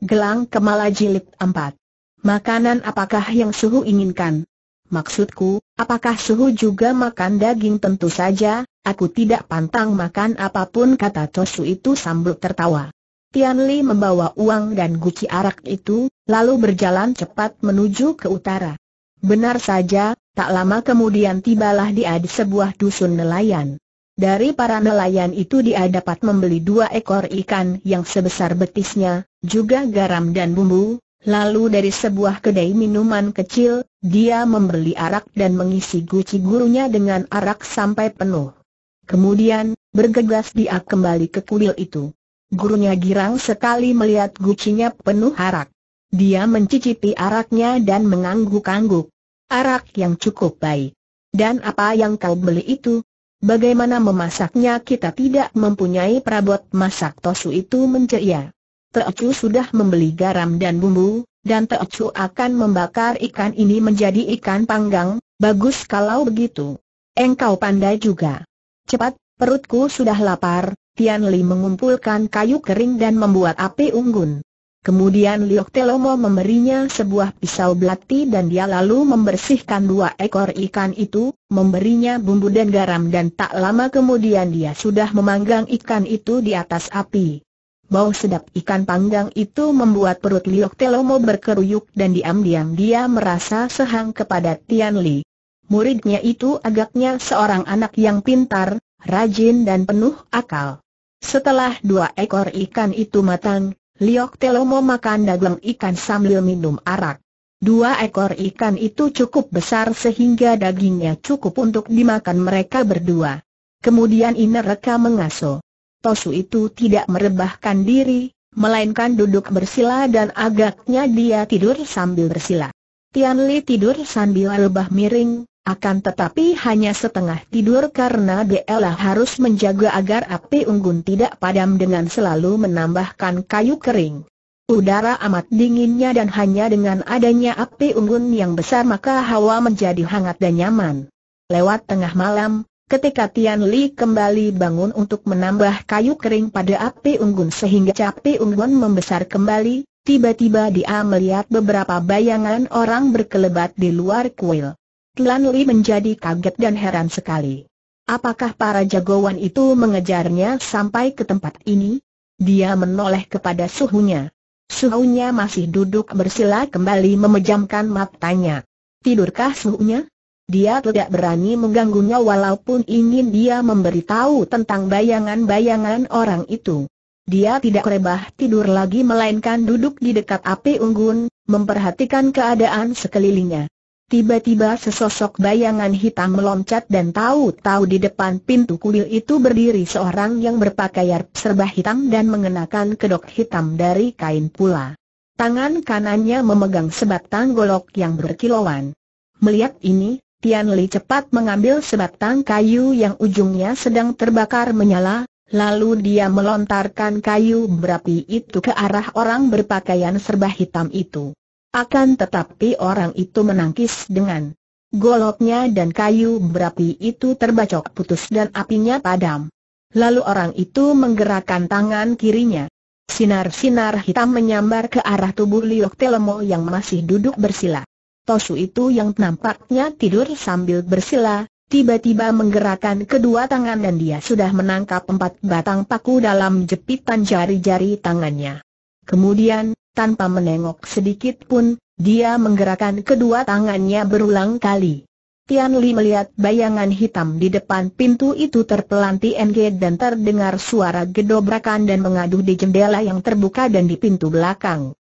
Gelang Kemala Jilid 4 Makanan apakah yang suhu inginkan? Maksudku, apakah suhu juga makan daging tentu saja, aku tidak pantang makan apapun kata Tosu itu sambil tertawa. Tian Li membawa uang dan guci arak itu, lalu berjalan cepat menuju ke utara. Benar saja, tak lama kemudian tibalah dia di sebuah dusun nelayan. Dari para nelayan itu dia dapat membeli dua ekor ikan yang sebesar betisnya, juga garam dan bumbu, lalu dari sebuah kedai minuman kecil, dia membeli arak dan mengisi guci gurunya dengan arak sampai penuh. Kemudian, bergegas dia kembali ke kuil itu. Gurunya girang sekali melihat gucinya penuh arak. Dia mencicipi araknya dan mengangguk-angguk. Arak yang cukup baik. Dan apa yang kau beli itu? Bagaimana memasaknya kita tidak mempunyai perabot masak tosu itu menceria. Teocu sudah membeli garam dan bumbu, dan Teocu akan membakar ikan ini menjadi ikan panggang, bagus kalau begitu. Engkau pandai juga. Cepat, perutku sudah lapar, Tian Li mengumpulkan kayu kering dan membuat api unggun. Kemudian Liok Telomo memberinya sebuah pisau belati dan dia lalu membersihkan dua ekor ikan itu, memberinya bumbu dan garam dan tak lama kemudian dia sudah memanggang ikan itu di atas api. Bau sedap ikan panggang itu membuat perut Liok Telomo berkeruyuk dan diam-diam dia merasa sehang kepada Tian Li. Muridnya itu agaknya seorang anak yang pintar, rajin dan penuh akal. Setelah dua ekor ikan itu matang, Liok Telomo makan dagang ikan sambil minum arak. Dua ekor ikan itu cukup besar sehingga dagingnya cukup untuk dimakan mereka berdua. Kemudian Inereka mengaso. Tosu itu tidak merebahkan diri, melainkan duduk bersila dan agaknya dia tidur sambil bersila. Tianli tidur sambil rebah miring, akan tetapi hanya setengah tidur karena Bella harus menjaga agar api unggun tidak padam dengan selalu menambahkan kayu kering. Udara amat dinginnya dan hanya dengan adanya api unggun yang besar maka hawa menjadi hangat dan nyaman. Lewat tengah malam, ketika Tian Li kembali bangun untuk menambah kayu kering pada api unggun sehingga api unggun membesar kembali, tiba-tiba dia melihat beberapa bayangan orang berkelebat di luar kuil. Tlan Li menjadi kaget dan heran sekali. Apakah para jagoan itu mengejarnya sampai ke tempat ini? Dia menoleh kepada suhunya. Suhunya masih duduk bersila kembali memejamkan matanya. Tidurkah suhunya? Dia tidak berani mengganggunya walaupun ingin dia memberitahu tentang bayangan-bayangan orang itu. Dia tidak rebah tidur lagi melainkan duduk di dekat api unggun, memperhatikan keadaan sekelilingnya. Tiba-tiba sesosok bayangan hitam meloncat dan tahu-tahu di depan pintu kuil itu berdiri seorang yang berpakaian serba hitam dan mengenakan kedok hitam dari kain pula. Tangan kanannya memegang sebatang golok yang berkilauan. Melihat ini, Tian Li cepat mengambil sebatang kayu yang ujungnya sedang terbakar menyala, lalu dia melontarkan kayu berapi itu ke arah orang berpakaian serba hitam itu. Akan tetapi orang itu menangkis dengan goloknya dan kayu berapi itu terbacok putus dan apinya padam. Lalu orang itu menggerakkan tangan kirinya. Sinar-sinar hitam menyambar ke arah tubuh Liok Telemo yang masih duduk bersila. Tosu itu yang nampaknya tidur sambil bersila, tiba-tiba menggerakkan kedua tangan dan dia sudah menangkap empat batang paku dalam jepitan jari-jari tangannya. Kemudian, tanpa menengok sedikit pun, dia menggerakkan kedua tangannya berulang kali. Tian Li melihat bayangan hitam di depan pintu itu terpelanti NG dan terdengar suara gedobrakan dan mengaduh di jendela yang terbuka dan di pintu belakang.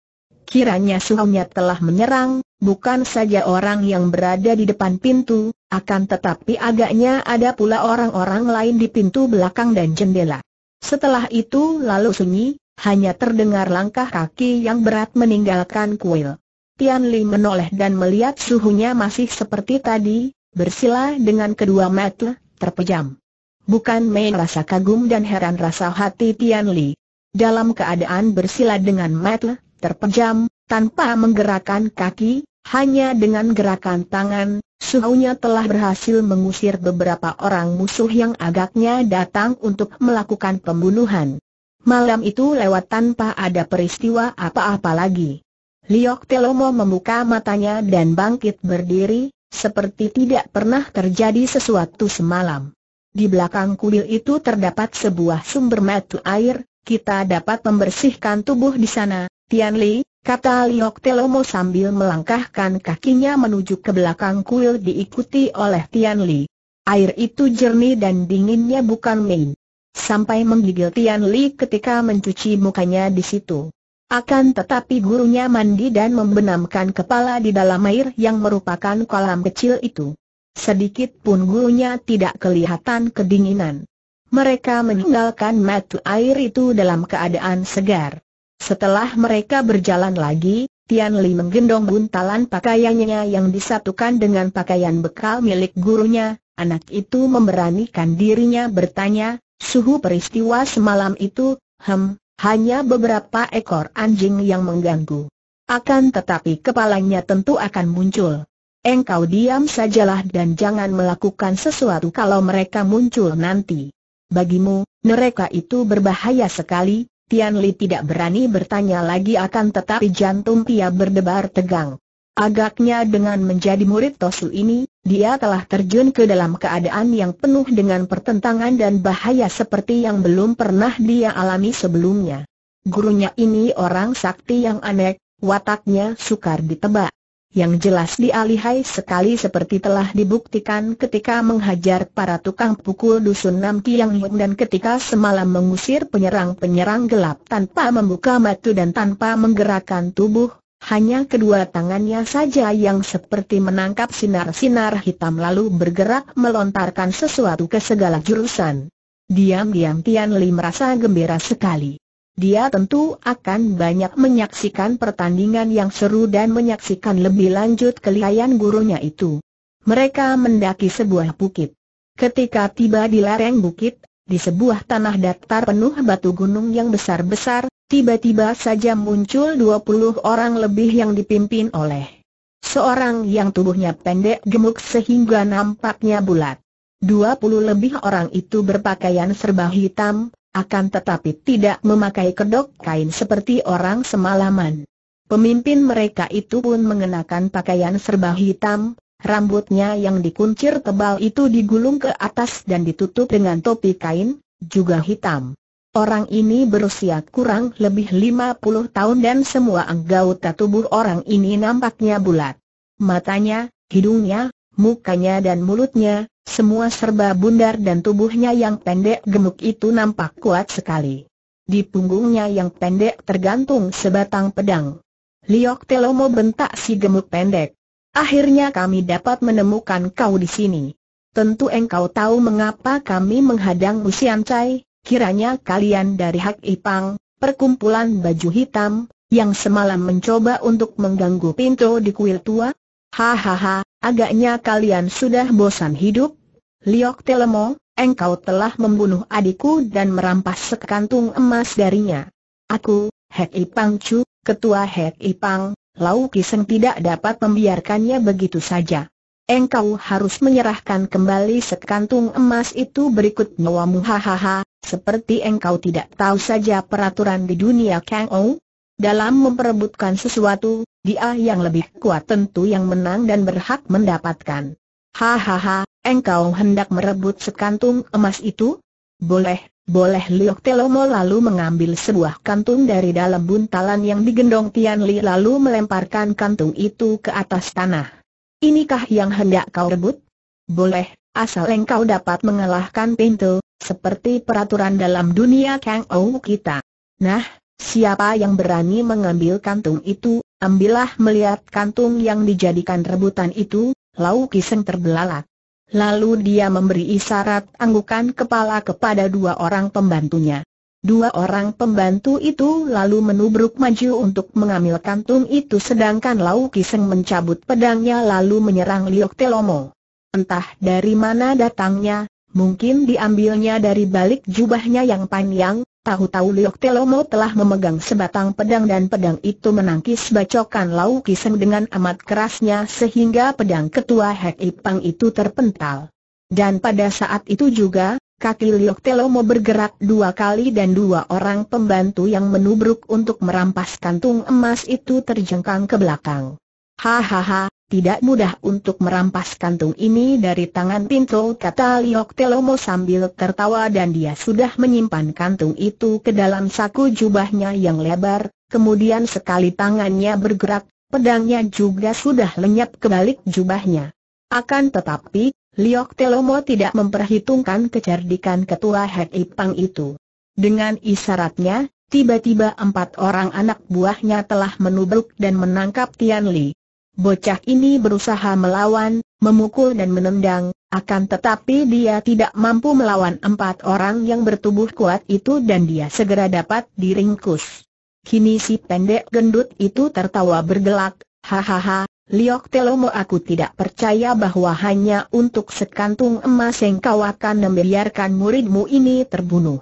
Kiranya suhunya telah menyerang, bukan saja orang yang berada di depan pintu, akan tetapi agaknya ada pula orang-orang lain di pintu belakang dan jendela. Setelah itu lalu sunyi, hanya terdengar langkah kaki yang berat meninggalkan kuil. Tian Li menoleh dan melihat suhunya masih seperti tadi, bersila dengan kedua mata, terpejam. Bukan main rasa kagum dan heran rasa hati Tian Li. Dalam keadaan bersila dengan mata, terpejam, tanpa menggerakkan kaki, hanya dengan gerakan tangan, suhunya telah berhasil mengusir beberapa orang musuh yang agaknya datang untuk melakukan pembunuhan. Malam itu lewat tanpa ada peristiwa apa-apa lagi. Liok Telomo membuka matanya dan bangkit berdiri, seperti tidak pernah terjadi sesuatu semalam. Di belakang kuil itu terdapat sebuah sumber mata air, kita dapat membersihkan tubuh di sana, Tian Li, kata Liok Telomo sambil melangkahkan kakinya menuju ke belakang kuil diikuti oleh Tian Li. Air itu jernih dan dinginnya bukan main sampai menggigil Tian Li ketika mencuci mukanya di situ. Akan tetapi gurunya mandi dan membenamkan kepala di dalam air yang merupakan kolam kecil itu. Sedikit pun gurunya tidak kelihatan kedinginan. Mereka meninggalkan matu air itu dalam keadaan segar. Setelah mereka berjalan lagi, Tian Li menggendong buntalan pakaiannya yang disatukan dengan pakaian bekal milik gurunya, anak itu memberanikan dirinya bertanya, Suhu peristiwa semalam itu, hem, hanya beberapa ekor anjing yang mengganggu. Akan tetapi kepalanya tentu akan muncul. Engkau diam sajalah dan jangan melakukan sesuatu kalau mereka muncul nanti. Bagimu, mereka itu berbahaya sekali, Tian Li tidak berani bertanya lagi akan tetapi jantung Pia berdebar tegang. Agaknya dengan menjadi murid Tosu ini, dia telah terjun ke dalam keadaan yang penuh dengan pertentangan dan bahaya seperti yang belum pernah dia alami sebelumnya. Gurunya ini orang sakti yang aneh, wataknya sukar ditebak. Yang jelas dia sekali seperti telah dibuktikan ketika menghajar para tukang pukul dusun Nam Kiang Yung dan ketika semalam mengusir penyerang-penyerang gelap tanpa membuka mata dan tanpa menggerakkan tubuh, hanya kedua tangannya saja yang seperti menangkap sinar-sinar hitam lalu bergerak melontarkan sesuatu ke segala jurusan. Diam-diam Tian Li merasa gembira sekali. Dia tentu akan banyak menyaksikan pertandingan yang seru dan menyaksikan lebih lanjut kelihayan gurunya itu. Mereka mendaki sebuah bukit. Ketika tiba di lereng bukit, di sebuah tanah datar penuh batu gunung yang besar-besar, Tiba-tiba saja muncul 20 orang lebih yang dipimpin oleh seorang yang tubuhnya pendek gemuk sehingga nampaknya bulat. 20 lebih orang itu berpakaian serba hitam, akan tetapi tidak memakai kedok kain seperti orang semalaman. Pemimpin mereka itu pun mengenakan pakaian serba hitam, rambutnya yang dikuncir tebal itu digulung ke atas dan ditutup dengan topi kain, juga hitam. Orang ini berusia kurang lebih 50 tahun dan semua anggota tubuh orang ini nampaknya bulat. Matanya, hidungnya, mukanya dan mulutnya, semua serba bundar dan tubuhnya yang pendek gemuk itu nampak kuat sekali. Di punggungnya yang pendek tergantung sebatang pedang. Liok Telomo bentak si gemuk pendek. Akhirnya kami dapat menemukan kau di sini. Tentu engkau tahu mengapa kami menghadang Musian Kiranya kalian dari Hak Ipang, perkumpulan baju hitam, yang semalam mencoba untuk mengganggu pintu di kuil tua? Hahaha, agaknya kalian sudah bosan hidup? Liok Telemo, engkau telah membunuh adikku dan merampas sekantung emas darinya. Aku, Hek Ipang Chu, ketua Hek Ipang, Lau Kiseng tidak dapat membiarkannya begitu saja engkau harus menyerahkan kembali sekantung emas itu berikut nyawamu hahaha, seperti engkau tidak tahu saja peraturan di dunia Kang Ou. Dalam memperebutkan sesuatu, dia yang lebih kuat tentu yang menang dan berhak mendapatkan. Hahaha, engkau hendak merebut sekantung emas itu? Boleh, boleh Liok Telomo lalu mengambil sebuah kantung dari dalam buntalan yang digendong Tian Li lalu melemparkan kantung itu ke atas tanah. Inikah yang hendak kau rebut? Boleh, asal engkau dapat mengalahkan pintu, seperti peraturan dalam dunia Kang Ou kita. Nah, siapa yang berani mengambil kantung itu, ambillah melihat kantung yang dijadikan rebutan itu, Lau Kiseng terbelalak. Lalu dia memberi isyarat anggukan kepala kepada dua orang pembantunya. Dua orang pembantu itu lalu menubruk maju untuk mengambil kantung itu sedangkan Lau Kiseng mencabut pedangnya lalu menyerang Liok Telomo. Entah dari mana datangnya, mungkin diambilnya dari balik jubahnya yang panjang, tahu-tahu Liok Telomo telah memegang sebatang pedang dan pedang itu menangkis bacokan Lau Kiseng dengan amat kerasnya sehingga pedang ketua Hek Ipang itu terpental. Dan pada saat itu juga, kaki Liok Telomo bergerak dua kali dan dua orang pembantu yang menubruk untuk merampas kantung emas itu terjengkang ke belakang. Hahaha, tidak mudah untuk merampas kantung ini dari tangan pintu kata Liok Telomo sambil tertawa dan dia sudah menyimpan kantung itu ke dalam saku jubahnya yang lebar, kemudian sekali tangannya bergerak, pedangnya juga sudah lenyap ke balik jubahnya. Akan tetapi, Liok Telomo tidak memperhitungkan kecerdikan ketua Hek Ipang itu. Dengan isyaratnya, tiba-tiba empat orang anak buahnya telah menubruk dan menangkap Tian Li. Bocah ini berusaha melawan, memukul dan menendang, akan tetapi dia tidak mampu melawan empat orang yang bertubuh kuat itu dan dia segera dapat diringkus. Kini si pendek gendut itu tertawa bergelak, hahaha, Liok Telomo aku tidak percaya bahwa hanya untuk sekantung emas yang kau akan membiarkan muridmu ini terbunuh.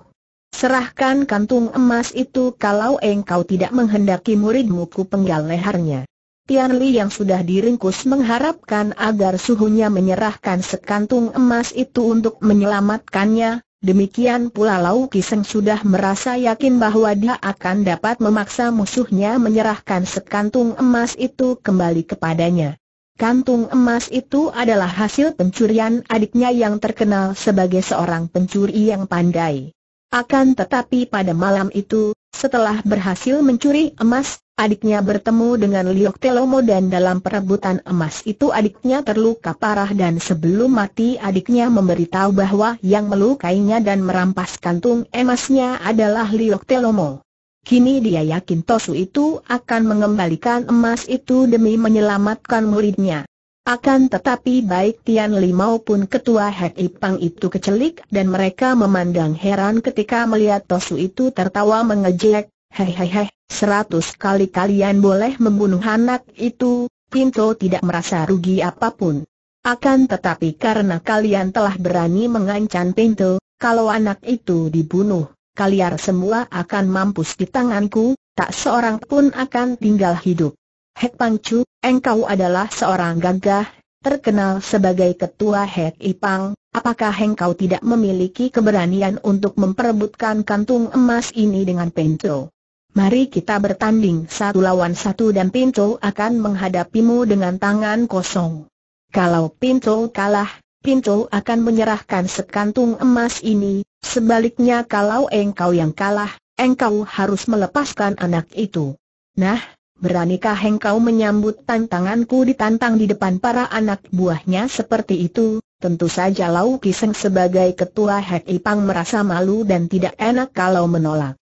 Serahkan kantung emas itu kalau engkau tidak menghendaki muridmu ku penggal lehernya. Tian Li yang sudah diringkus mengharapkan agar suhunya menyerahkan sekantung emas itu untuk menyelamatkannya, Demikian pula Lau Kiseng sudah merasa yakin bahwa dia akan dapat memaksa musuhnya menyerahkan sekantung emas itu kembali kepadanya. Kantung emas itu adalah hasil pencurian adiknya yang terkenal sebagai seorang pencuri yang pandai. Akan tetapi pada malam itu, setelah berhasil mencuri emas, Adiknya bertemu dengan Liok Telomo dan dalam perebutan emas itu adiknya terluka parah dan sebelum mati adiknya memberitahu bahwa yang melukainya dan merampas kantung emasnya adalah Liok Telomo. Kini dia yakin Tosu itu akan mengembalikan emas itu demi menyelamatkan muridnya. Akan tetapi baik Tian Li maupun ketua Hek Ipang itu kecelik dan mereka memandang heran ketika melihat Tosu itu tertawa mengejek, hehehe. Seratus kali kalian boleh membunuh anak itu, Pinto tidak merasa rugi apapun. Akan tetapi karena kalian telah berani mengancam Pinto, kalau anak itu dibunuh, kalian semua akan mampus di tanganku, tak seorang pun akan tinggal hidup. Hek Pangcu, engkau adalah seorang gagah, terkenal sebagai ketua Hek Ipang, apakah engkau tidak memiliki keberanian untuk memperebutkan kantung emas ini dengan Pinto? Mari kita bertanding satu lawan satu dan Pinto akan menghadapimu dengan tangan kosong. Kalau Pinto kalah, Pinto akan menyerahkan sekantung emas ini, sebaliknya kalau engkau yang kalah, engkau harus melepaskan anak itu. Nah, beranikah engkau menyambut tantanganku ditantang di depan para anak buahnya seperti itu? Tentu saja Lau Kiseng sebagai ketua Hek Ipang merasa malu dan tidak enak kalau menolak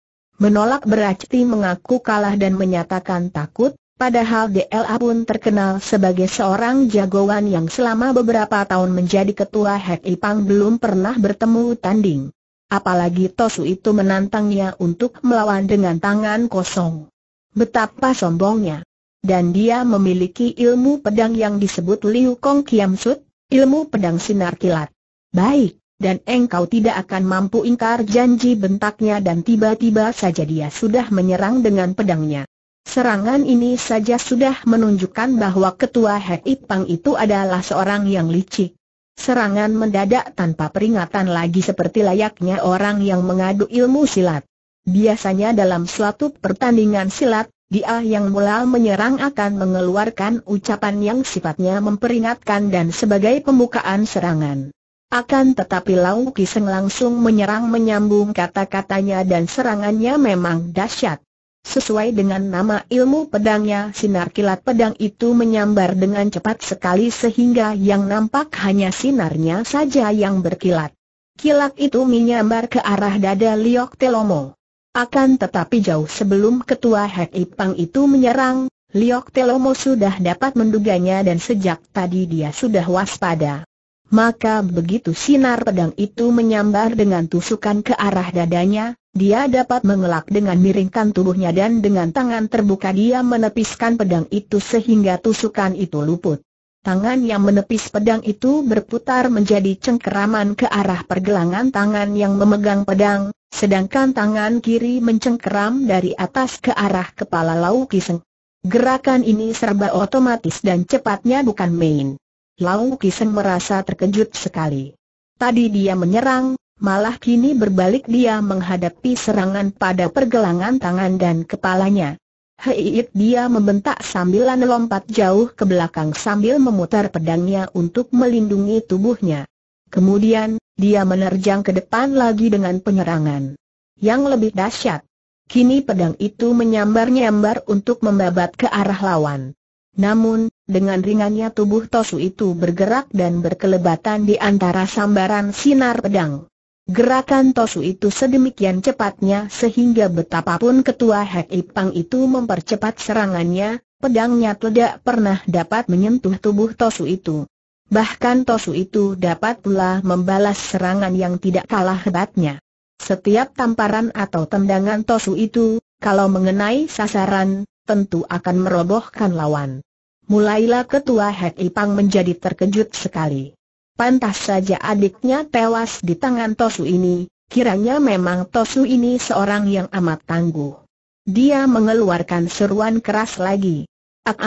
menolak berarti mengaku kalah dan menyatakan takut, padahal DLA pun terkenal sebagai seorang jagoan yang selama beberapa tahun menjadi ketua Hek Ipang belum pernah bertemu tanding. Apalagi Tosu itu menantangnya untuk melawan dengan tangan kosong. Betapa sombongnya. Dan dia memiliki ilmu pedang yang disebut Liu Kong Kiam Sut, ilmu pedang sinar kilat. Baik, dan engkau tidak akan mampu ingkar janji bentaknya dan tiba-tiba saja dia sudah menyerang dengan pedangnya. Serangan ini saja sudah menunjukkan bahwa ketua Hei Pang itu adalah seorang yang licik. Serangan mendadak tanpa peringatan lagi seperti layaknya orang yang mengadu ilmu silat. Biasanya dalam suatu pertandingan silat, dia yang mula menyerang akan mengeluarkan ucapan yang sifatnya memperingatkan dan sebagai pembukaan serangan. Akan tetapi Lau Kiseng langsung menyerang menyambung kata-katanya dan serangannya memang dahsyat. Sesuai dengan nama ilmu pedangnya, sinar kilat pedang itu menyambar dengan cepat sekali sehingga yang nampak hanya sinarnya saja yang berkilat. Kilat itu menyambar ke arah dada Liok Telomo. Akan tetapi jauh sebelum ketua Hek Ipang itu menyerang, Liok Telomo sudah dapat menduganya dan sejak tadi dia sudah waspada. Maka begitu sinar pedang itu menyambar dengan tusukan ke arah dadanya, dia dapat mengelak dengan miringkan tubuhnya dan dengan tangan terbuka dia menepiskan pedang itu sehingga tusukan itu luput. Tangan yang menepis pedang itu berputar menjadi cengkeraman ke arah pergelangan tangan yang memegang pedang, sedangkan tangan kiri mencengkeram dari atas ke arah kepala Lau Kiseng. Gerakan ini serba otomatis dan cepatnya bukan main. Lau Kiseng merasa terkejut sekali. Tadi dia menyerang, malah kini berbalik dia menghadapi serangan pada pergelangan tangan dan kepalanya. Heiit dia membentak sambil lompat jauh ke belakang sambil memutar pedangnya untuk melindungi tubuhnya. Kemudian, dia menerjang ke depan lagi dengan penyerangan. Yang lebih dahsyat, kini pedang itu menyambar-nyambar untuk membabat ke arah lawan. Namun, dengan ringannya tubuh Tosu itu bergerak dan berkelebatan di antara sambaran sinar pedang. Gerakan Tosu itu sedemikian cepatnya sehingga betapapun ketua Hek Ipang itu mempercepat serangannya, pedangnya tidak pernah dapat menyentuh tubuh Tosu itu. Bahkan Tosu itu dapat pula membalas serangan yang tidak kalah hebatnya. Setiap tamparan atau tendangan Tosu itu, kalau mengenai sasaran, tentu akan merobohkan lawan. Mulailah ketua Hek Ipang menjadi terkejut sekali. Pantas saja adiknya tewas di tangan Tosu ini, kiranya memang Tosu ini seorang yang amat tangguh. Dia mengeluarkan seruan keras lagi. Ak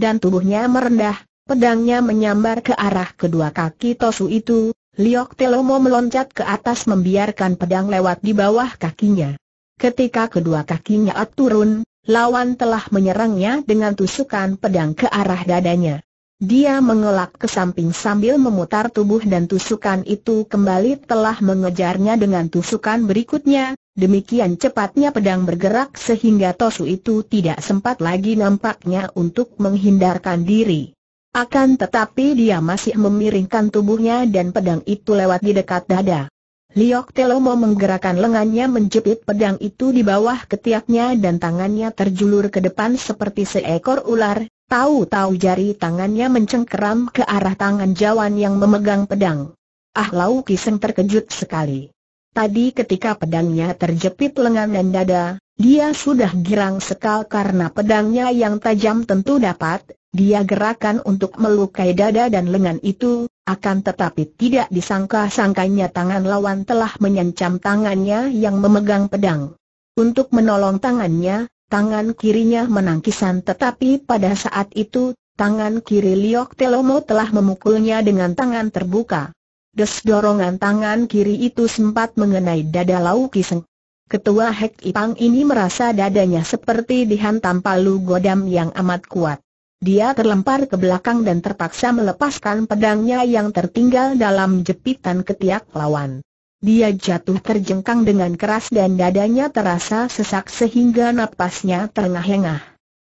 dan tubuhnya merendah, pedangnya menyambar ke arah kedua kaki Tosu itu, Liok Telomo meloncat ke atas membiarkan pedang lewat di bawah kakinya. Ketika kedua kakinya turun, lawan telah menyerangnya dengan tusukan pedang ke arah dadanya. Dia mengelak ke samping sambil memutar tubuh dan tusukan itu kembali telah mengejarnya dengan tusukan berikutnya, demikian cepatnya pedang bergerak sehingga Tosu itu tidak sempat lagi nampaknya untuk menghindarkan diri. Akan tetapi dia masih memiringkan tubuhnya dan pedang itu lewat di dekat dada. Liok Telomo menggerakkan lengannya menjepit pedang itu di bawah ketiaknya dan tangannya terjulur ke depan seperti seekor ular, tahu-tahu jari tangannya mencengkeram ke arah tangan Jawan yang memegang pedang. Ah Lau Kiseng terkejut sekali. Tadi ketika pedangnya terjepit lengan dan dada, dia sudah girang sekali karena pedangnya yang tajam tentu dapat dia gerakan untuk melukai dada dan lengan itu, akan tetapi tidak disangka-sangkanya tangan lawan telah menyancam tangannya yang memegang pedang. Untuk menolong tangannya, tangan kirinya menangkisan tetapi pada saat itu, tangan kiri Liok Telomo telah memukulnya dengan tangan terbuka. Des dorongan tangan kiri itu sempat mengenai dada Lau Kiseng. Ketua Hek Ipang ini merasa dadanya seperti dihantam palu godam yang amat kuat dia terlempar ke belakang dan terpaksa melepaskan pedangnya yang tertinggal dalam jepitan ketiak lawan. Dia jatuh terjengkang dengan keras dan dadanya terasa sesak sehingga napasnya terengah-engah.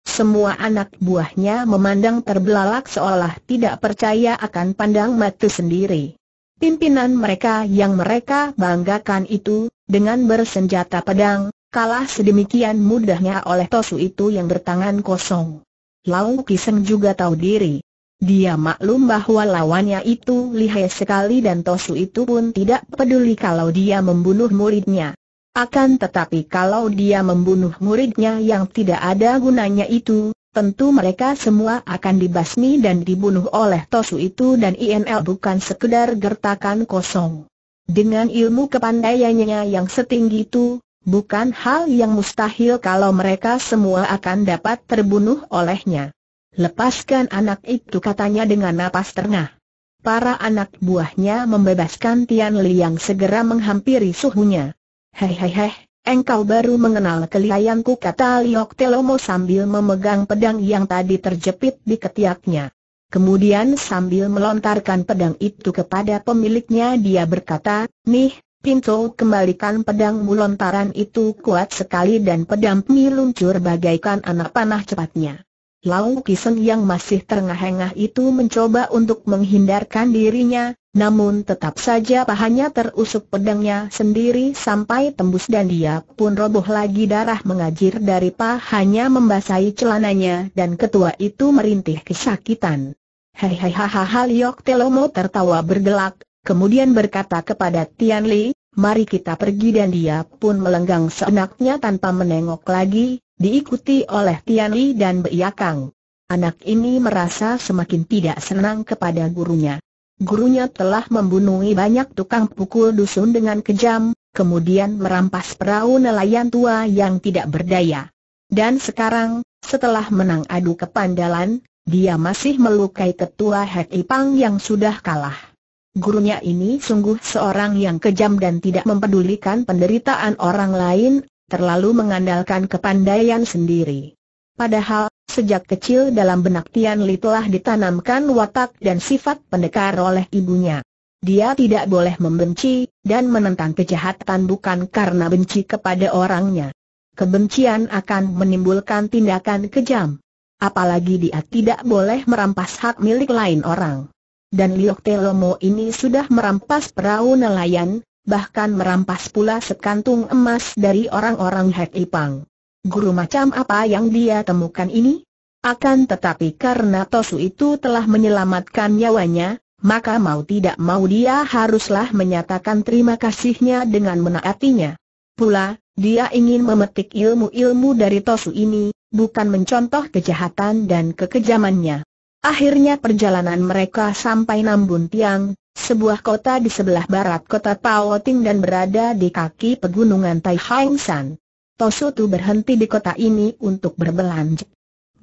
Semua anak buahnya memandang terbelalak seolah tidak percaya akan pandang mata sendiri. Pimpinan mereka yang mereka banggakan itu, dengan bersenjata pedang, kalah sedemikian mudahnya oleh Tosu itu yang bertangan kosong. Lau Kiseng juga tahu diri. Dia maklum bahwa lawannya itu lihai sekali dan Tosu itu pun tidak peduli kalau dia membunuh muridnya. Akan tetapi kalau dia membunuh muridnya yang tidak ada gunanya itu, tentu mereka semua akan dibasmi dan dibunuh oleh Tosu itu dan INL bukan sekedar gertakan kosong. Dengan ilmu kepandaiannya yang setinggi itu, Bukan hal yang mustahil kalau mereka semua akan dapat terbunuh olehnya. Lepaskan anak itu katanya dengan napas terengah. Para anak buahnya membebaskan Tian Li yang segera menghampiri suhunya. Hei hei hei, engkau baru mengenal kelihayanku kata Liok Telomo sambil memegang pedang yang tadi terjepit di ketiaknya. Kemudian sambil melontarkan pedang itu kepada pemiliknya dia berkata, Nih, Pinto kembalikan pedang mulontaran itu kuat sekali dan pedang Pmi luncur bagaikan anak panah cepatnya. Lau Kiseng yang masih terengah-engah itu mencoba untuk menghindarkan dirinya, namun tetap saja pahanya terusuk pedangnya sendiri sampai tembus dan dia pun roboh lagi darah mengajir dari pahanya membasahi celananya dan ketua itu merintih kesakitan. Hei Hehehaha Liok Telomo tertawa bergelak, kemudian berkata kepada Tian Li, mari kita pergi dan dia pun melenggang seenaknya tanpa menengok lagi, diikuti oleh Tian Li dan Beiakang. Anak ini merasa semakin tidak senang kepada gurunya. Gurunya telah membunuh banyak tukang pukul dusun dengan kejam, kemudian merampas perahu nelayan tua yang tidak berdaya. Dan sekarang, setelah menang adu kepandalan, dia masih melukai ketua Hek Ipang yang sudah kalah gurunya ini sungguh seorang yang kejam dan tidak mempedulikan penderitaan orang lain, terlalu mengandalkan kepandaian sendiri. Padahal, sejak kecil dalam benak Tian Li telah ditanamkan watak dan sifat pendekar oleh ibunya. Dia tidak boleh membenci, dan menentang kejahatan bukan karena benci kepada orangnya. Kebencian akan menimbulkan tindakan kejam. Apalagi dia tidak boleh merampas hak milik lain orang dan Liok Telomo ini sudah merampas perahu nelayan, bahkan merampas pula sekantung emas dari orang-orang Hek Ipang. Guru macam apa yang dia temukan ini? Akan tetapi karena Tosu itu telah menyelamatkan nyawanya, maka mau tidak mau dia haruslah menyatakan terima kasihnya dengan menaatinya. Pula, dia ingin memetik ilmu-ilmu dari Tosu ini, bukan mencontoh kejahatan dan kekejamannya. Akhirnya perjalanan mereka sampai Nambun Tiang, sebuah kota di sebelah barat kota Ting dan berada di kaki pegunungan Tai Hang San. Tosutu berhenti di kota ini untuk berbelanja.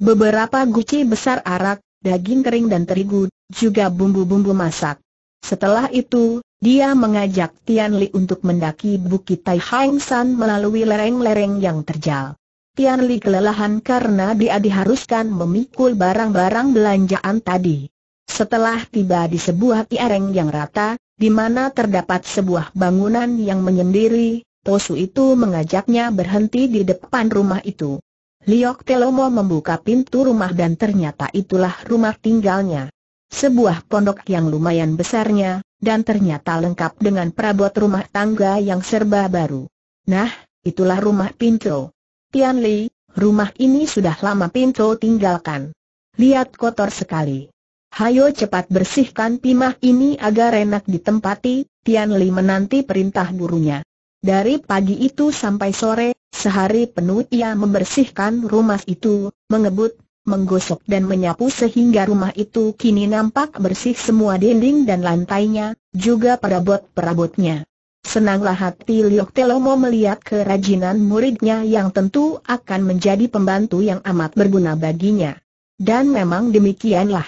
Beberapa guci besar arak, daging kering dan terigu, juga bumbu-bumbu masak. Setelah itu, dia mengajak Tian Li untuk mendaki Bukit Tai Hang San melalui lereng-lereng yang terjal. Tian Li kelelahan karena dia diharuskan memikul barang-barang belanjaan tadi. Setelah tiba di sebuah tiareng yang rata, di mana terdapat sebuah bangunan yang menyendiri, Tosu itu mengajaknya berhenti di depan rumah itu. Liok Telomo membuka pintu rumah dan ternyata itulah rumah tinggalnya. Sebuah pondok yang lumayan besarnya, dan ternyata lengkap dengan perabot rumah tangga yang serba baru. Nah, itulah rumah pintu. Tian Li, rumah ini sudah lama Pinto tinggalkan. Lihat kotor sekali. Hayo cepat bersihkan pimah ini agar enak ditempati, Tian Li menanti perintah gurunya. Dari pagi itu sampai sore, sehari penuh ia membersihkan rumah itu, mengebut, menggosok dan menyapu sehingga rumah itu kini nampak bersih semua dinding dan lantainya, juga perabot-perabotnya. Senanglah hati Liok Telomo melihat kerajinan muridnya yang tentu akan menjadi pembantu yang amat berguna baginya. Dan memang demikianlah.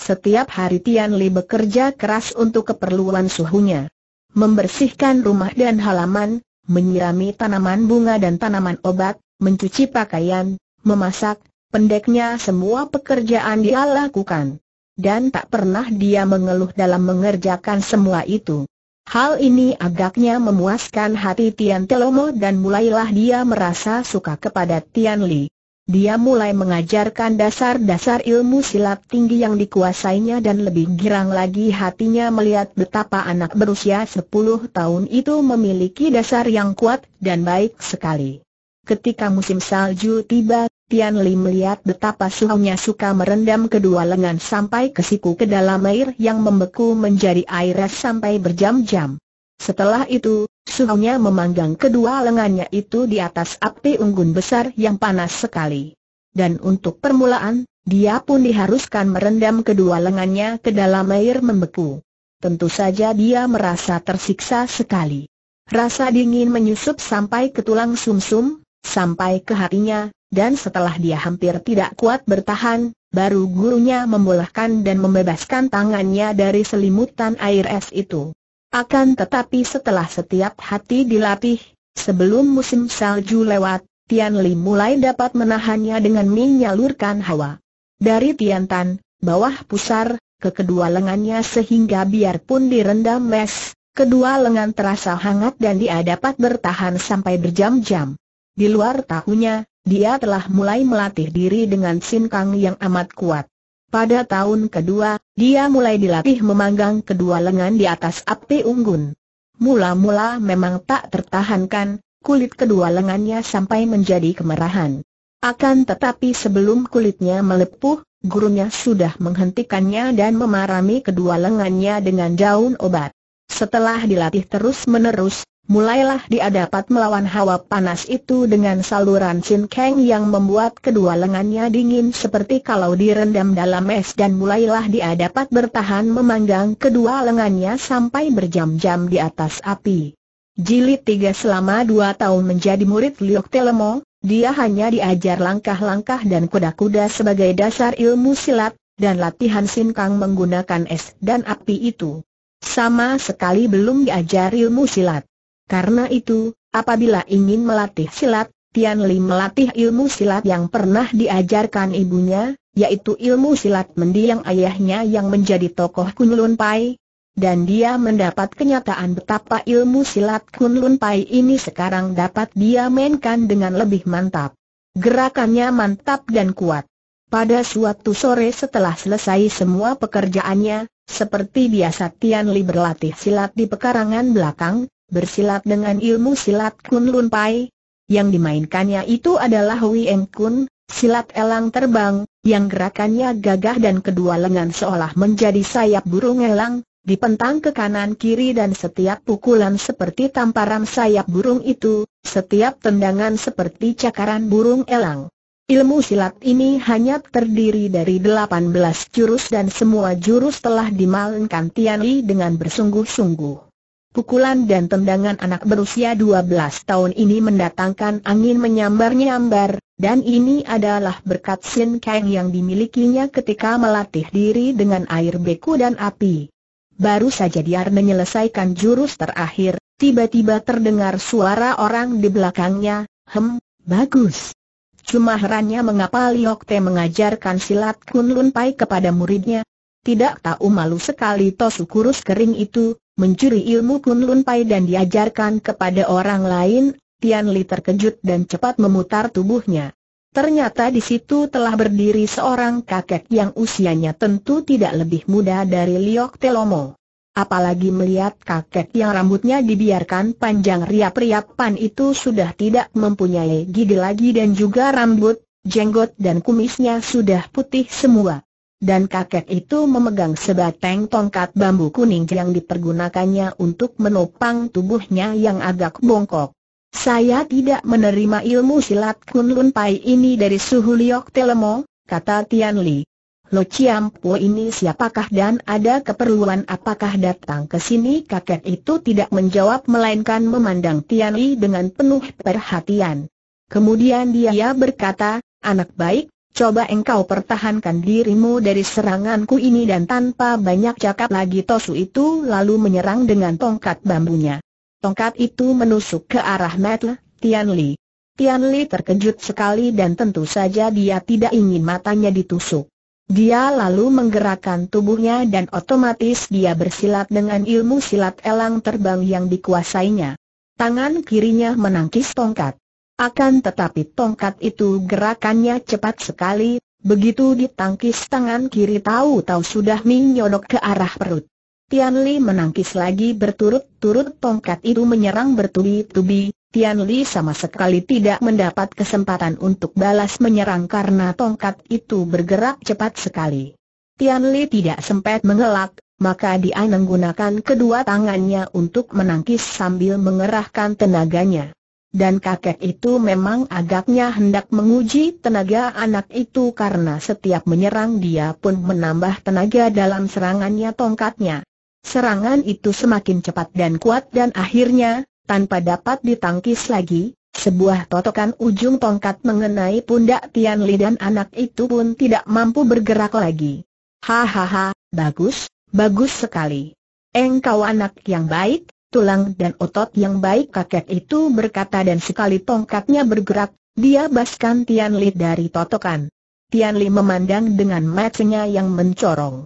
Setiap hari Tian Li bekerja keras untuk keperluan suhunya. Membersihkan rumah dan halaman, menyirami tanaman bunga dan tanaman obat, mencuci pakaian, memasak, pendeknya semua pekerjaan dia lakukan. Dan tak pernah dia mengeluh dalam mengerjakan semua itu. Hal ini agaknya memuaskan hati Tian Telomo dan mulailah dia merasa suka kepada Tian Li. Dia mulai mengajarkan dasar-dasar ilmu silat tinggi yang dikuasainya dan lebih girang lagi hatinya melihat betapa anak berusia 10 tahun itu memiliki dasar yang kuat dan baik sekali. Ketika musim salju tiba, Tian Li melihat betapa suhunya suka merendam kedua lengan sampai ke siku ke dalam air yang membeku menjadi air es sampai berjam-jam. Setelah itu, suhunya memanggang kedua lengannya itu di atas api unggun besar yang panas sekali. Dan untuk permulaan, dia pun diharuskan merendam kedua lengannya ke dalam air membeku. Tentu saja dia merasa tersiksa sekali. Rasa dingin menyusup sampai ke tulang sumsum, sampai ke hatinya, dan setelah dia hampir tidak kuat bertahan, baru gurunya membolehkan dan membebaskan tangannya dari selimutan air es itu. Akan tetapi setelah setiap hati dilatih, sebelum musim salju lewat, Tian Li mulai dapat menahannya dengan menyalurkan hawa. Dari Tian Tan, bawah pusar, ke kedua lengannya sehingga biarpun direndam mes, kedua lengan terasa hangat dan dia dapat bertahan sampai berjam-jam. Di luar tahunya, dia telah mulai melatih diri dengan sinkang yang amat kuat. Pada tahun kedua, dia mulai dilatih memanggang kedua lengan di atas api unggun. Mula-mula memang tak tertahankan, kulit kedua lengannya sampai menjadi kemerahan. Akan tetapi sebelum kulitnya melepuh, gurunya sudah menghentikannya dan memarami kedua lengannya dengan daun obat. Setelah dilatih terus-menerus, Mulailah dia dapat melawan hawa panas itu dengan saluran Sin Kang yang membuat kedua lengannya dingin seperti kalau direndam dalam es dan mulailah dia dapat bertahan memanggang kedua lengannya sampai berjam-jam di atas api. Jilid tiga selama dua tahun menjadi murid Liok Telemo, dia hanya diajar langkah-langkah dan kuda-kuda sebagai dasar ilmu silat, dan latihan sin Kang menggunakan es dan api itu. Sama sekali belum diajar ilmu silat. Karena itu, apabila ingin melatih silat, Tian Li melatih ilmu silat yang pernah diajarkan ibunya, yaitu ilmu silat mendiang ayahnya yang menjadi tokoh Kunlun Pai. Dan dia mendapat kenyataan betapa ilmu silat Kunlun Pai ini sekarang dapat dia mainkan dengan lebih mantap. Gerakannya mantap dan kuat. Pada suatu sore setelah selesai semua pekerjaannya, seperti biasa Tian Li berlatih silat di pekarangan belakang, bersilat dengan ilmu silat Kun Lun Pai. Yang dimainkannya itu adalah Wien Kun, silat elang terbang, yang gerakannya gagah dan kedua lengan seolah menjadi sayap burung elang, dipentang ke kanan kiri dan setiap pukulan seperti tamparan sayap burung itu, setiap tendangan seperti cakaran burung elang. Ilmu silat ini hanya terdiri dari 18 jurus dan semua jurus telah dimainkan Tian Li dengan bersungguh-sungguh. Pukulan dan tendangan anak berusia 12 tahun ini mendatangkan angin menyambar-nyambar, dan ini adalah berkat Sin Kang yang dimilikinya ketika melatih diri dengan air beku dan api. Baru saja dia menyelesaikan jurus terakhir, tiba-tiba terdengar suara orang di belakangnya, Hem, bagus. Cuma herannya mengapa Liok Te mengajarkan silat Kun Pai kepada muridnya. Tidak tahu malu sekali Tosu kurus kering itu, mencuri ilmu Kun Pai dan diajarkan kepada orang lain, Tian Li terkejut dan cepat memutar tubuhnya. Ternyata di situ telah berdiri seorang kakek yang usianya tentu tidak lebih muda dari Liok Telomo. Apalagi melihat kakek yang rambutnya dibiarkan panjang riap pan itu sudah tidak mempunyai gigi lagi dan juga rambut, jenggot dan kumisnya sudah putih semua dan kakek itu memegang sebatang tongkat bambu kuning yang dipergunakannya untuk menopang tubuhnya yang agak bongkok. Saya tidak menerima ilmu silat Kunlun Pai ini dari Suhu Liok Telemo, kata Tian Li. Lo Chiam Po ini siapakah dan ada keperluan apakah datang ke sini kakek itu tidak menjawab melainkan memandang Tian Li dengan penuh perhatian. Kemudian dia berkata, anak baik, coba engkau pertahankan dirimu dari seranganku ini dan tanpa banyak cakap lagi Tosu itu lalu menyerang dengan tongkat bambunya. Tongkat itu menusuk ke arah Metle, Tian Li. Tian Li terkejut sekali dan tentu saja dia tidak ingin matanya ditusuk. Dia lalu menggerakkan tubuhnya dan otomatis dia bersilat dengan ilmu silat elang terbang yang dikuasainya. Tangan kirinya menangkis tongkat. Akan tetapi tongkat itu gerakannya cepat sekali, begitu ditangkis tangan kiri tahu-tahu sudah menyodok ke arah perut. Tian Li menangkis lagi berturut-turut tongkat itu menyerang bertubi-tubi, Tian Li sama sekali tidak mendapat kesempatan untuk balas menyerang karena tongkat itu bergerak cepat sekali. Tian Li tidak sempat mengelak, maka dia menggunakan kedua tangannya untuk menangkis sambil mengerahkan tenaganya. Dan kakek itu memang agaknya hendak menguji tenaga anak itu karena setiap menyerang dia pun menambah tenaga dalam serangannya tongkatnya. Serangan itu semakin cepat dan kuat dan akhirnya, tanpa dapat ditangkis lagi, sebuah totokan ujung tongkat mengenai pundak Tian Li dan anak itu pun tidak mampu bergerak lagi. Hahaha, bagus, bagus sekali. Engkau anak yang baik, tulang dan otot yang baik kakek itu berkata dan sekali tongkatnya bergerak, dia baskan Tian Li dari totokan. Tian Li memandang dengan matanya yang mencorong.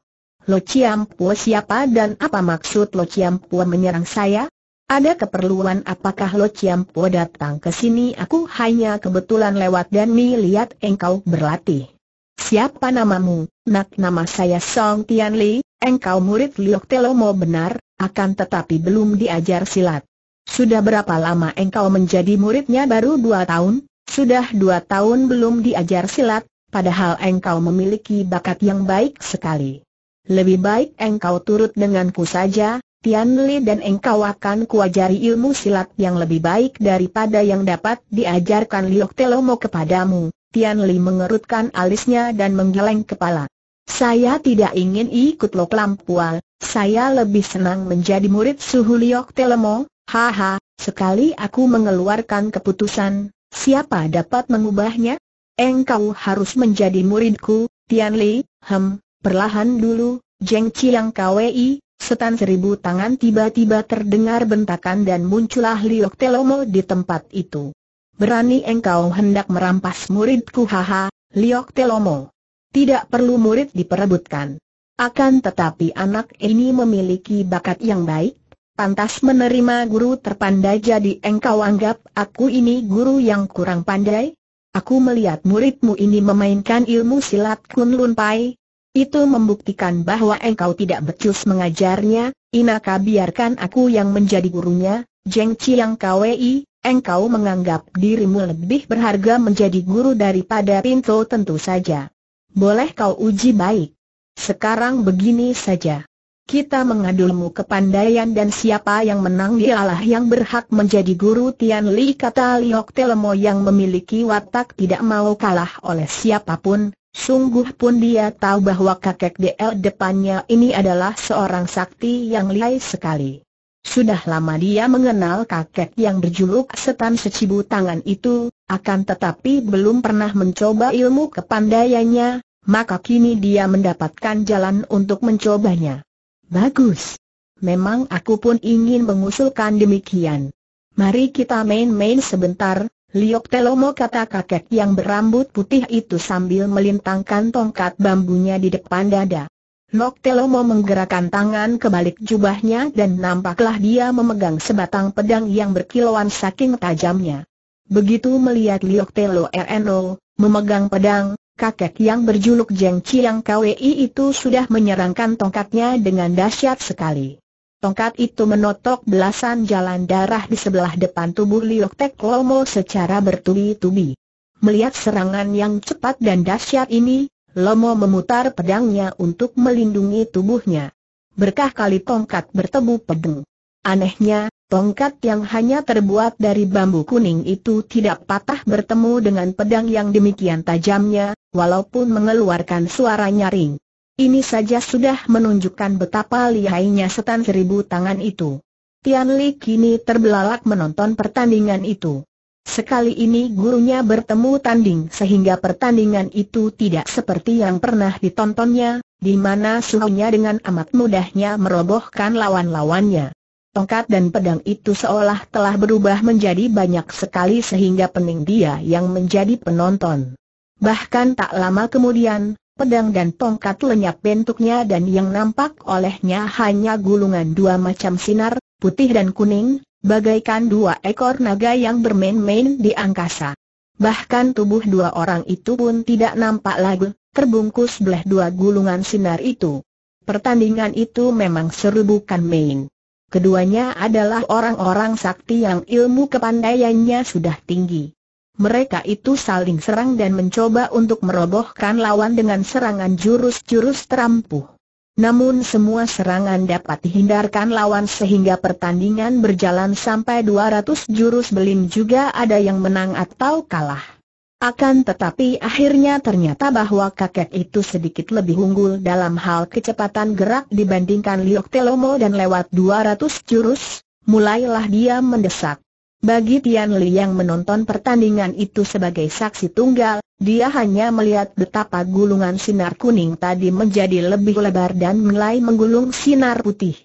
Lo Chiam Pua siapa dan apa maksud Lo Chiam Pua menyerang saya? Ada keperluan apakah Lo Chiam Pua datang ke sini? Aku hanya kebetulan lewat dan melihat engkau berlatih. Siapa namamu? Nak nama saya Song Tian Li, engkau murid Liok Telomo benar? akan tetapi belum diajar silat. Sudah berapa lama engkau menjadi muridnya baru dua tahun? Sudah dua tahun belum diajar silat, padahal engkau memiliki bakat yang baik sekali. Lebih baik engkau turut denganku saja, Tian Li dan engkau akan kuajari ilmu silat yang lebih baik daripada yang dapat diajarkan Liok Telomo kepadamu. Tian Li mengerutkan alisnya dan menggeleng kepala. Saya tidak ingin ikut lo Lampual, saya lebih senang menjadi murid Suhu Liok Telemo, haha, sekali aku mengeluarkan keputusan, siapa dapat mengubahnya? Engkau harus menjadi muridku, Tian Li, hem, perlahan dulu, Jeng Chiang Kwei, setan seribu tangan tiba-tiba terdengar bentakan dan muncullah Liok Telomo di tempat itu. Berani engkau hendak merampas muridku haha, Liok Telomo. Tidak perlu murid diperebutkan. Akan tetapi anak ini memiliki bakat yang baik, pantas menerima guru terpandai jadi engkau anggap aku ini guru yang kurang pandai? Aku melihat muridmu ini memainkan ilmu silat Lun Pai. Itu membuktikan bahwa engkau tidak becus mengajarnya, inaka biarkan aku yang menjadi gurunya, Jeng Chiang Kwei, engkau menganggap dirimu lebih berharga menjadi guru daripada pintu? tentu saja. Boleh kau uji baik. Sekarang begini saja. Kita mengadulmu kepandaian dan siapa yang menang dialah yang berhak menjadi guru Tian Li kata Liok Telemo yang memiliki watak tidak mau kalah oleh siapapun, sungguh pun dia tahu bahwa kakek DL depannya ini adalah seorang sakti yang lihai sekali. Sudah lama dia mengenal kakek yang berjuluk setan secibu tangan itu, akan tetapi belum pernah mencoba ilmu kepandaiannya, maka kini dia mendapatkan jalan untuk mencobanya. Bagus. Memang aku pun ingin mengusulkan demikian. Mari kita main-main sebentar, Liok Telomo kata kakek yang berambut putih itu sambil melintangkan tongkat bambunya di depan dada. Lok Telomo menggerakkan tangan ke balik jubahnya dan nampaklah dia memegang sebatang pedang yang berkilauan saking tajamnya. Begitu melihat Liok Telo RNO, memegang pedang, kakek yang berjuluk Jeng Chiang Kwei itu sudah menyerangkan tongkatnya dengan dahsyat sekali. Tongkat itu menotok belasan jalan darah di sebelah depan tubuh Liok Tek Lomo secara bertubi-tubi. Melihat serangan yang cepat dan dahsyat ini, Lomo memutar pedangnya untuk melindungi tubuhnya. Berkah kali tongkat bertemu pedang. Anehnya, Tongkat yang hanya terbuat dari bambu kuning itu tidak patah bertemu dengan pedang yang demikian tajamnya, walaupun mengeluarkan suara nyaring. Ini saja sudah menunjukkan betapa lihainya setan seribu tangan itu. Tian Li kini terbelalak menonton pertandingan itu. Sekali ini gurunya bertemu tanding sehingga pertandingan itu tidak seperti yang pernah ditontonnya, di mana suhunya dengan amat mudahnya merobohkan lawan-lawannya. Tongkat dan pedang itu seolah telah berubah menjadi banyak sekali sehingga pening dia yang menjadi penonton. Bahkan tak lama kemudian, pedang dan tongkat lenyap bentuknya dan yang nampak olehnya hanya gulungan dua macam sinar, putih dan kuning, bagaikan dua ekor naga yang bermain-main di angkasa. Bahkan tubuh dua orang itu pun tidak nampak lagi, terbungkus belah dua gulungan sinar itu. Pertandingan itu memang seru bukan main. Keduanya adalah orang-orang sakti yang ilmu kepandaiannya sudah tinggi. Mereka itu saling serang dan mencoba untuk merobohkan lawan dengan serangan jurus-jurus terampuh. Namun semua serangan dapat dihindarkan lawan sehingga pertandingan berjalan sampai 200 jurus belim juga ada yang menang atau kalah. Akan tetapi akhirnya ternyata bahwa kakek itu sedikit lebih unggul dalam hal kecepatan gerak dibandingkan Liok Telomo dan lewat 200 jurus, mulailah dia mendesak. Bagi Tian Li yang menonton pertandingan itu sebagai saksi tunggal, dia hanya melihat betapa gulungan sinar kuning tadi menjadi lebih lebar dan mulai menggulung sinar putih.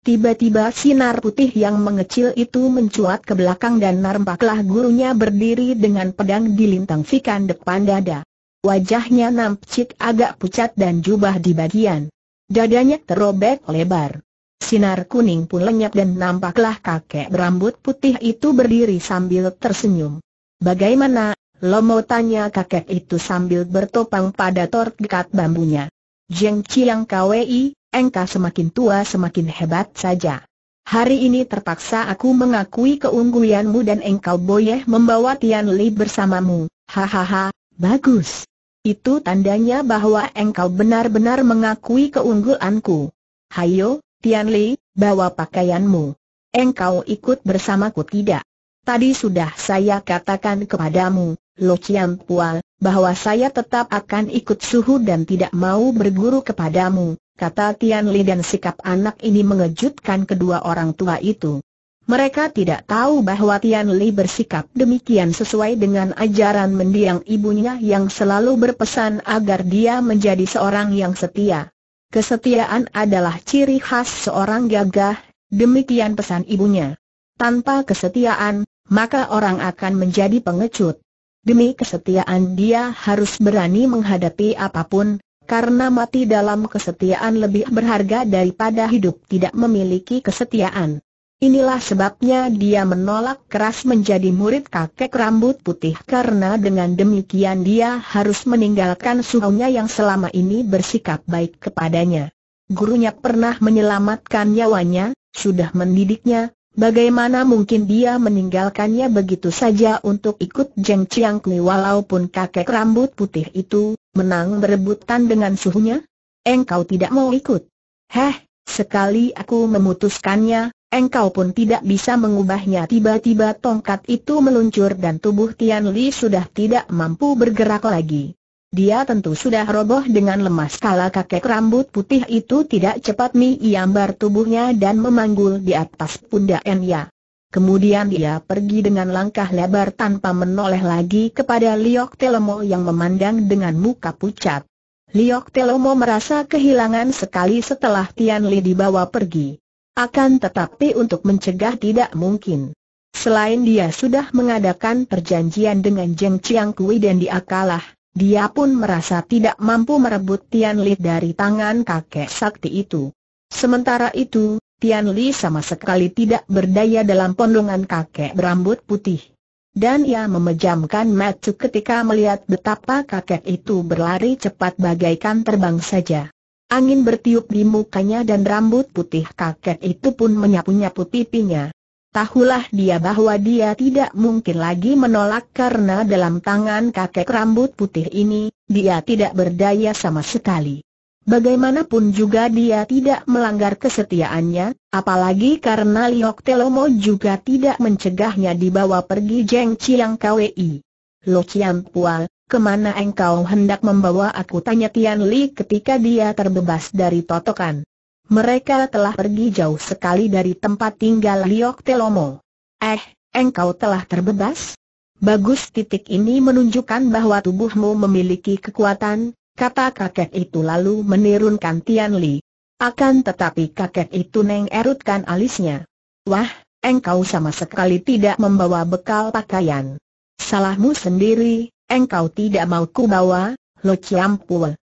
Tiba-tiba sinar putih yang mengecil itu mencuat ke belakang dan nampaklah gurunya berdiri dengan pedang di lintang fikan depan dada. Wajahnya nampcik agak pucat dan jubah di bagian. Dadanya terobek lebar. Sinar kuning pun lenyap dan nampaklah kakek berambut putih itu berdiri sambil tersenyum. Bagaimana? Lo mau tanya kakek itu sambil bertopang pada tort dekat bambunya. Jeng Chiang Kwei, engkau semakin tua semakin hebat saja. Hari ini terpaksa aku mengakui keunggulanmu dan engkau boleh membawa Tian Li bersamamu. Hahaha, bagus. Itu tandanya bahwa engkau benar-benar mengakui keunggulanku. Hayo, Tian Li, bawa pakaianmu. Engkau ikut bersamaku tidak? Tadi sudah saya katakan kepadamu, Lo Chiam Pua, bahwa saya tetap akan ikut suhu dan tidak mau berguru kepadamu, kata Tian Li dan sikap anak ini mengejutkan kedua orang tua itu. Mereka tidak tahu bahwa Tian Li bersikap demikian sesuai dengan ajaran mendiang ibunya yang selalu berpesan agar dia menjadi seorang yang setia. Kesetiaan adalah ciri khas seorang gagah, demikian pesan ibunya. Tanpa kesetiaan, maka orang akan menjadi pengecut. Demi kesetiaan dia harus berani menghadapi apapun, karena mati dalam kesetiaan lebih berharga daripada hidup tidak memiliki kesetiaan. Inilah sebabnya dia menolak keras menjadi murid kakek rambut putih karena dengan demikian dia harus meninggalkan suhunya yang selama ini bersikap baik kepadanya. Gurunya pernah menyelamatkan nyawanya, sudah mendidiknya, Bagaimana mungkin dia meninggalkannya begitu saja untuk ikut Jeng Chiang Kui walaupun kakek rambut putih itu, menang berebutan dengan suhunya? Engkau tidak mau ikut. Heh, sekali aku memutuskannya, engkau pun tidak bisa mengubahnya. Tiba-tiba tongkat itu meluncur dan tubuh Tian Li sudah tidak mampu bergerak lagi. Dia tentu sudah roboh dengan lemas kala kakek rambut putih itu tidak cepat mengiyambar tubuhnya dan memanggul di atas pundak Enya. Kemudian dia pergi dengan langkah lebar tanpa menoleh lagi kepada Liok Telomo yang memandang dengan muka pucat. Liok Telomo merasa kehilangan sekali setelah Tian Li dibawa pergi. Akan tetapi untuk mencegah tidak mungkin. Selain dia sudah mengadakan perjanjian dengan Jeng Chiang Kui dan dia kalah, dia pun merasa tidak mampu merebut Tian Li dari tangan kakek sakti itu. Sementara itu, Tian Li sama sekali tidak berdaya dalam pondongan kakek berambut putih. Dan ia memejamkan mata ketika melihat betapa kakek itu berlari cepat bagaikan terbang saja. Angin bertiup di mukanya dan rambut putih kakek itu pun menyapu-nyapu pipinya. Tahulah dia bahwa dia tidak mungkin lagi menolak karena dalam tangan kakek rambut putih ini, dia tidak berdaya sama sekali. Bagaimanapun juga dia tidak melanggar kesetiaannya, apalagi karena Liok Telomo juga tidak mencegahnya dibawa pergi Jeng Chiang Kwei. Lo Chiang Pual, kemana engkau hendak membawa aku tanya Tian Li ketika dia terbebas dari totokan. Mereka telah pergi jauh sekali dari tempat tinggal Liok Telomo. Eh, engkau telah terbebas? Bagus titik ini menunjukkan bahwa tubuhmu memiliki kekuatan, kata kakek itu lalu menirunkan Tian Li. Akan tetapi kakek itu neng erutkan alisnya. Wah, engkau sama sekali tidak membawa bekal pakaian. Salahmu sendiri, engkau tidak mau ku bawa, Lo Chiampul.